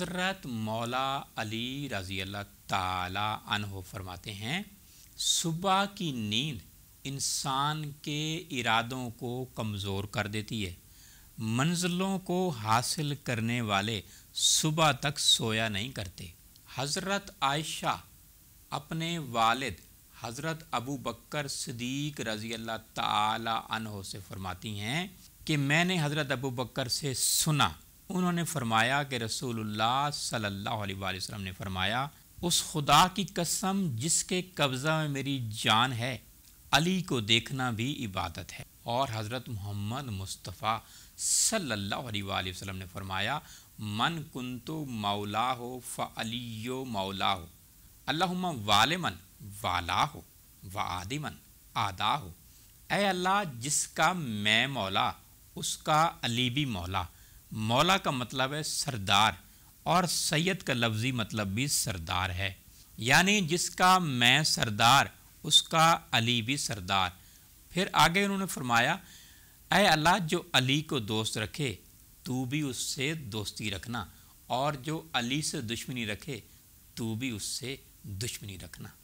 حضرت مولا علی رضی اللہ تعالی عنہ فرماتے ہیں صبح کی نیند انسان کے ارادوں کو کمزور کر دیتی ہے منزلوں کو حاصل کرنے والے صبح تک سویا نہیں کرتے حضرت عائشہ اپنے والد حضرت ابو بکر صدیق رضی اللہ تعالی عنہ سے فرماتی ہیں کہ میں نے حضرت ابو بکر سے سنا انہوں نے فرمایا کہ رسول اللہ صلی اللہ علیہ وآلہ وسلم نے فرمایا اس خدا کی قسم جس کے قبضہ میں میری جان ہے علی کو دیکھنا بھی عبادت ہے اور حضرت محمد مصطفیٰ صلی اللہ علیہ وآلہ وسلم نے فرمایا من کنتو مولا ہو فعلی مولا ہو اللّہ والمن والا ہو و آدمً آدا ہو اے اللہ جس کا میں مولا اس کا علی بھی مولا مولا کا مطلب ہے سردار اور سید کا لفظی مطلب بھی سردار ہے یعنی جس کا میں سردار اس کا علی بھی سردار پھر آگے انہوں نے فرمایا اے اللہ جو علی کو دوست رکھے تو بھی اس سے دوستی رکھنا اور جو علی سے دشمنی رکھے تو بھی اس سے دشمنی رکھنا